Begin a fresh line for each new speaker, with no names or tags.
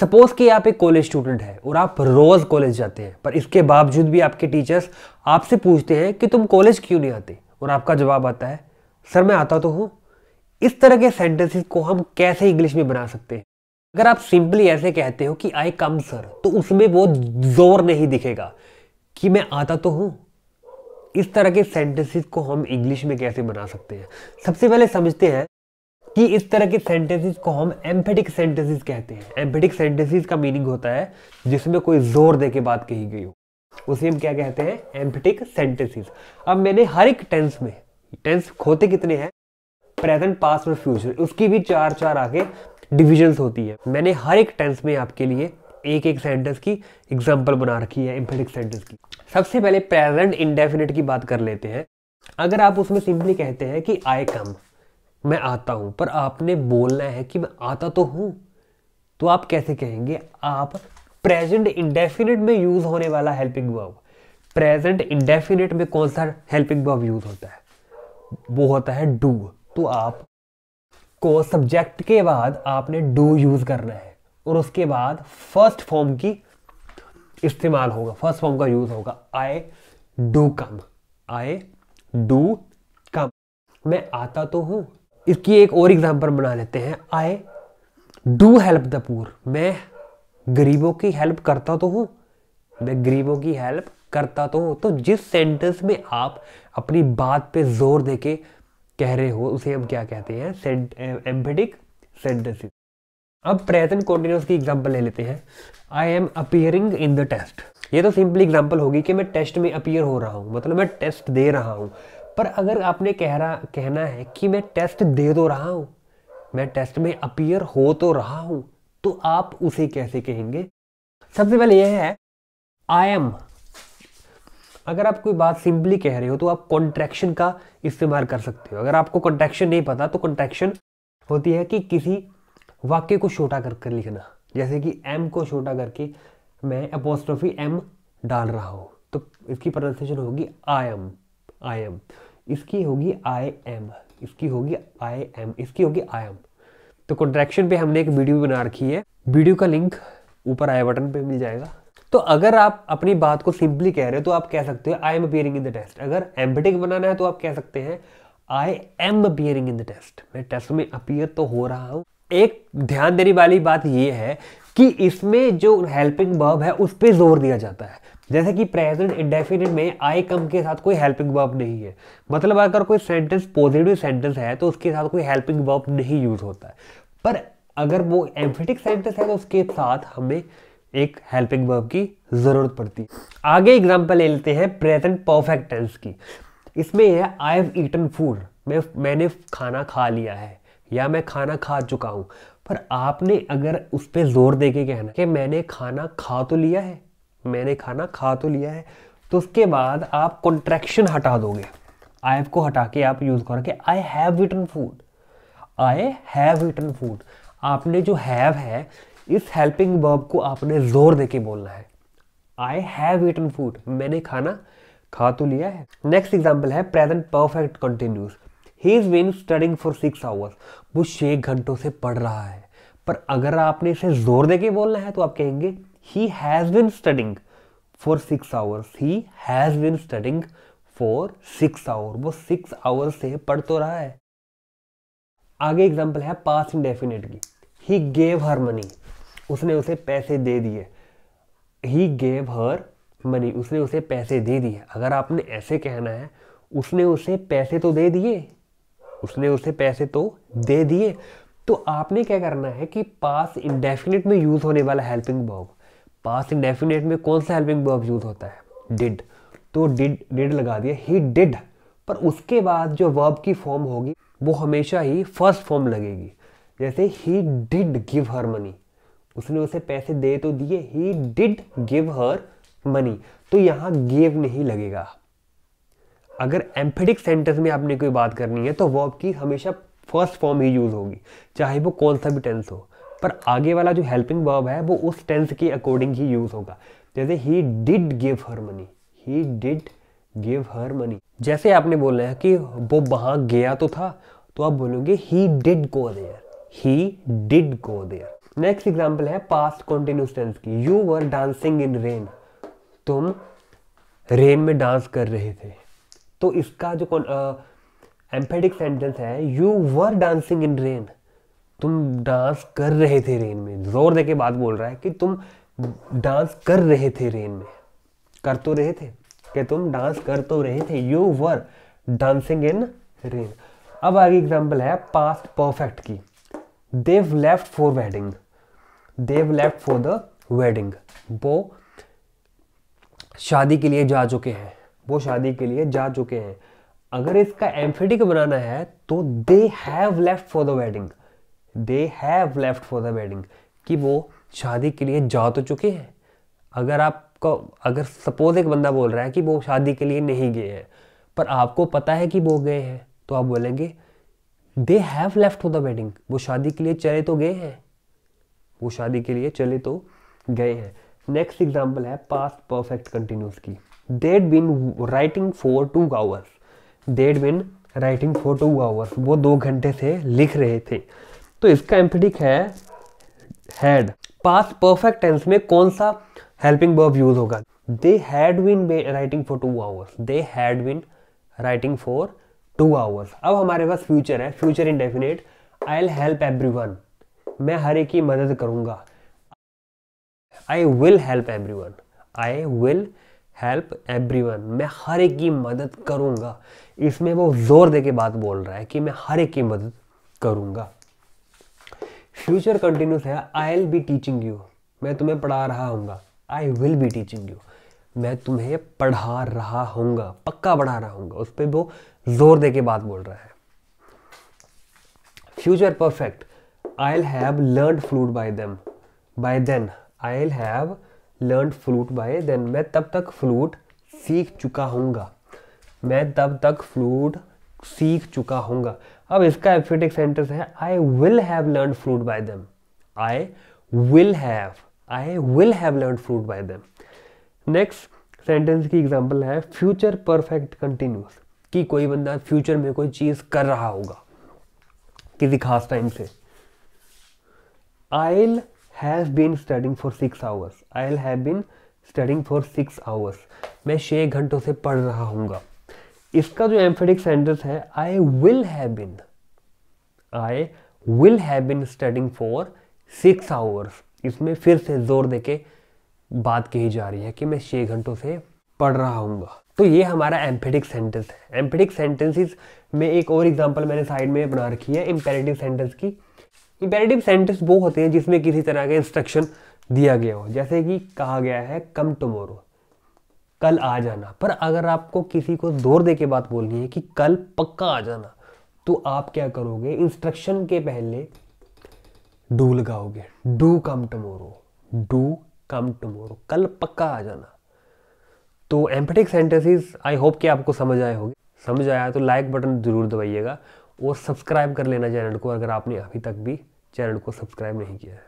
suppose कि आप एक कॉलेज स्टूडेंट है और आप रोज़ कॉलेज जाते हैं पर इसके बावजूद भी आपके टीचर्स आपसे पूछते हैं कि तुम कॉलेज क्यों नहीं आते और आपका जवाब आता है सर मैं आता तो हूँ इस तरह के सेंटेंसेस को हम कैसे इंग्लिश में बना सकते हैं अगर आप सिंपली ऐसे कहते हो कि आई कम सर तो उसमें वो जोर नहीं दिखेगा कि मैं आता तो हूँ इस तरह के सेंटेंसेस को हम इंग्लिश में कैसे बना सकते हैं सबसे पहले समझते हैं कि इस तरह के सेंटेंसेस को हम एम्फेटिक सेंटेंसेस कहते हैं एम्फेटिक सेंटेंसेस का मीनिंग होता है जिसमें कोई जोर दे के बात कही गई हो उसे हम क्या कहते हैं एम्फेटिक सेंटेंसेस अब मैंने हर एक टेंस में टेंस होते कितने हैं प्रेजेंट पास और फ्यूचर उसकी भी चार चार आगे डिविजन्स होती है मैंने हर एक टेंस में आपके लिए एक एक सेंटेंस की एग्जाम्पल बना रखी है एम्फेटिक सेंटेंस की सबसे पहले प्रेजेंट इंडेफिनेट की बात कर लेते हैं अगर आप उसमें सिंपली कहते हैं कि आई कम मैं आता हूं पर आपने बोलना है कि मैं आता तो हूं तो आप कैसे कहेंगे आप प्रेजेंट इंडेफिनिट में यूज होने वाला हेल्पिंग वर्ब प्रेजेंट इंडेफिनिट में कौन सा हेल्पिंग वर्ब यूज होता है वो होता है डू तो आप को सब्जेक्ट के बाद आपने डू यूज करना है और उसके बाद फर्स्ट फॉर्म की इस्तेमाल होगा फर्स्ट फॉर्म का यूज होगा I do come I do come मैं आता तो हूं इसकी एक और एग्जाम्पल बना लेते हैं I do help the poor मैं गरीबों की हेल्प करता तो हूँ मैं गरीबों की हेल्प करता तो हूँ तो जिस सेंटेंस में आप अपनी बात पे जोर देके कह रहे हो उसे हम क्या कहते हैं एम्फेटिक सेंटेंस eh, अब प्रेजेंट कॉन्टिन्यूस की एग्जाम्पल ले लेते हैं I am appearing in the test ये तो सिंपल एग्जाम्पल होगी कि मैं टेस्ट में अपियर हो रहा हूँ मतलब मैं टेस्ट दे रहा हूँ पर अगर आपने कह रहा कहना है कि मैं टेस्ट दे तो रहा हूँ मैं टेस्ट में अपियर हो तो रहा हूँ तो आप उसे कैसे कहेंगे सबसे पहले यह है आई एम अगर आप कोई बात सिंपली कह रहे हो तो आप कॉन्ट्रैक्शन का इस्तेमाल कर सकते हो अगर आपको कॉन्ट्रैक्शन नहीं पता तो कॉन्ट्रैक्शन होती है कि किसी वाक्य को छोटा कर कर लिखना जैसे कि एम को छोटा करके मैं अपोस्ट्रोफी एम डाल रहा हूँ तो इसकी प्रोनाउंसिएशन होगी आई एम आई एम इसकी होगी आई एम इसकी होगी आई एम इसकी होगी आई एम तो कॉन्ट्रैक्शन पे हमने एक वीडियो बना रखी है वीडियो का लिंक ऊपर आई बटन पे मिल जाएगा तो अगर आप अपनी बात को सिंपली कह रहे हो तो आप कह सकते हो I am bearing in the test अगर एम्बेटिक बनाना है तो आप कह सकते हैं I am bearing in the test मैं टेस्ट में अपियर तो हो रहा हूँ एक ध्यान देने वाली बात यह है कि इसमें जो हेल्पिंग वर्ब है उस पर जोर दिया जाता है जैसे कि प्रेजेंट इंडेफिनिट में आई कम के साथ कोई हेल्पिंग वर्ब नहीं है मतलब अगर कोई सेंटेंस पॉजिटिव सेंटेंस है तो उसके साथ कोई हेल्पिंग वर्ब नहीं यूज होता है पर अगर वो एम्फेटिक सेंटेंस है तो उसके साथ हमें एक हेल्पिंग वर्ब की ज़रूरत पड़ती है आगे एग्जाम्पल ले लेते हैं प्रेजेंट परफेक्ट टेंस की इसमें है आई हैव ईटन फूड मैं मैंने खाना खा लिया है या मैं खाना खा चुका हूँ पर आपने अगर उस पर जोर दे के कहना कि मैंने खाना खा तो लिया है मैंने खाना खा तो लिया है तो उसके बाद आप कॉन्ट्रैक्शन हटा दोगे आई को हटा के आप यूज़ करोगे I have return food I have return food आपने जो हैव है इस हेल्पिंग वर्ब को आपने जोर दे के बोलना है आई हैव रिटर्न फूड मैंने खाना खा तो लिया है नेक्स्ट एग्जाम्पल है present perfect continuous he is been studying for six hours वो छः घंटों से पढ़ रहा है पर अगर आपने इसे जोर दे के बोलना है तो आप कहेंगे he has been studying for six hours he has been studying for six hour वो सिक्स hours से पढ़ तो रहा है आगे एग्जाम्पल है पास इंडेफिनेट की ही गेव हर मनी उसने उसे पैसे दे दिए ही गेव हर मनी उसने उसे पैसे दे दिए अगर आपने ऐसे कहना है उसने उसे पैसे तो दे दिए उसने उसे पैसे तो दे दिए तो आपने क्या करना है कि पास इंडेफिनिट में यूज़ होने वाला हेल्पिंग वर्ब पास्ट डेफिनेट में कौन सा हेल्पिंग वर्ब यूज होता है डिड तो डिड डिड लगा दिया ही डिड पर उसके बाद जो वर्ब की फॉर्म होगी वो हमेशा ही फर्स्ट फॉर्म लगेगी जैसे he did give her money उसने उसे पैसे दे तो दिए he did give her money तो यहाँ गिव नहीं लगेगा अगर एम्फेटिक सेंटेंस में आपने कोई बात करनी है तो वर्ब की हमेशा फर्स्ट फॉर्म ही यूज होगी चाहे वो कौन सा भी टेंस हो पर आगे वाला जो हेल्पिंग वर्ब है वो उस टेंस के अकॉर्डिंग ही यूज होगा जैसे he did give her money he did give her money जैसे आपने बोला है कि वो वहां गया तो था तो आप बोलोगे he did go there he did go there next example है पास्ट कॉन्टिन्यूस टेंस की you were dancing in rain तुम रेन में डांस कर रहे थे तो इसका जो एम्फेटिक सेंटेंस है you were dancing in rain तुम डांस कर रहे थे रेन में जोर दे के बात बोल रहा है कि तुम डांस कर रहे थे रेन में कर तो रहे थे कि तुम डांस कर तो रहे थे you were dancing in rain अब आगे एग्जाम्पल है पास्ट परफेक्ट की they've left for wedding they've left for the wedding वो शादी के लिए जा चुके हैं वो शादी के लिए जा चुके हैं अगर इसका एम्फेटिक बनाना है तो they have left for the wedding they have left for the wedding कि वो शादी के लिए जा तो चुके हैं अगर आपको अगर सपोज एक बंदा बोल रहा है कि वो शादी के लिए नहीं गए हैं पर आपको पता है कि वो गए हैं तो आप बोलेंगे they have left for the wedding वो शादी के लिए चले तो गए हैं वो शादी के लिए चले तो गए हैं नेक्स्ट एग्जाम्पल है पास्ट परफेक्ट कंटिन्यूस की they'd been writing for two hours they'd been writing for two hours वो दो घंटे से लिख रहे थे तो इसका एम्फेटिक है हैड पास्ट परफेक्ट टेंस में कौन सा हेल्पिंग वर्ब यूज होगा they had been writing for two hours they had been writing for two hours अब हमारे पास फ्यूचर है future indefinite I'll help every one मैं हर एक की मदद करूंगा I will help every one I will help every one मैं हर एक की मदद करूंगा इसमें वो जोर दे के बात बोल रहा है कि मैं हर एक की मदद करूंगा फ्यूचर कंटिन्यूस है I'll be teaching you मैं तुम्हें पढ़ा रहा हूँ I will be teaching you मैं तुम्हें पढ़ा रहा हूँ पक्का पढ़ा रहा हूँ उस पर वो जोर दे के बात बोल रहा है future perfect I have learn flute by them by then I have learn flute by then मैं तब तक फ्लूट सीख चुका हूँ मैं तब तक फ्लूट सीख चुका होगा अब इसका एफिटिक सेंटेंस है I will have learn flute by them I will have I will have learn flute by them next sentence की एग्जांपल है फ्यूचर परफेक्ट कंटिन्यूस कि कोई बंदा फ्यूचर में कोई चीज़ कर रहा होगा किसी खास टाइम से I have been studying for six hours I have been studying for six hours मैं छः घंटों से पढ़ रहा हूँ इसका जो एम्फेटिक सेंटेंस है I will have been I will have been studying for six hours इसमें फिर से जोर देके बात कही जा रही है कि मैं छः घंटों से पढ़ रहा हूँ तो ये हमारा एम्फेटिक सेंटेंस है एम्फेटिक सेंटेंसेस में एक और एग्जांपल मैंने साइड में बना रखी है इम्पेरेटिव सेंटेंस की इम्पेरेटिव सेंटेंस वो होते हैं जिसमें किसी तरह का इंस्ट्रक्शन दिया गया हो जैसे कि कहा गया है कम टमोरो कल आ जाना पर अगर आपको किसी को जोर दे के बात बोलनी है कि कल पक्का आ जाना तो आप क्या करोगे इंस्ट्रक्शन के पहले डू लगाओगे do come tomorrow do come tomorrow कल पक्का आ जाना तो एम्पेटिक सेंटेंसेस आई होप कि आपको समझ आए होंगे समझ आया तो लाइक बटन ज़रूर दबाइएगा और सब्सक्राइब कर लेना चैनल को अगर आपने अभी तक भी चैनल को सब्सक्राइब नहीं किया है